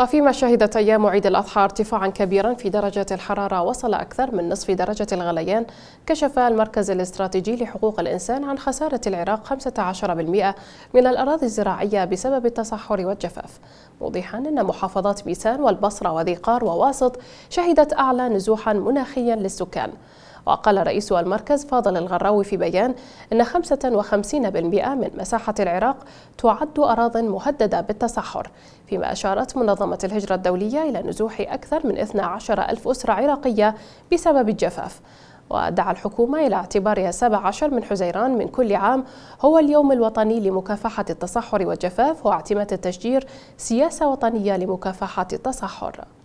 وفيما شهدت أيام عيد الأضحى ارتفاعا كبيرا في درجة الحرارة وصل أكثر من نصف درجة الغليان كشف المركز الاستراتيجي لحقوق الإنسان عن خسارة العراق 15% من الأراضي الزراعية بسبب التصحر والجفاف موضحا أن محافظات بيسان والبصرة وذي قار وواسط شهدت أعلى نزوحا مناخيا للسكان وقال رئيس المركز فاضل الغراوي في بيان أن 55% من مساحة العراق تعد أراض مهددة بالتصحر فيما أشارت منظمة الهجرة الدولية إلى نزوح أكثر من 12 ألف أسرة عراقية بسبب الجفاف ودعا الحكومة إلى اعتبارها 17 من حزيران من كل عام هو اليوم الوطني لمكافحة التصحر والجفاف واعتماد التشجير سياسة وطنية لمكافحة التصحر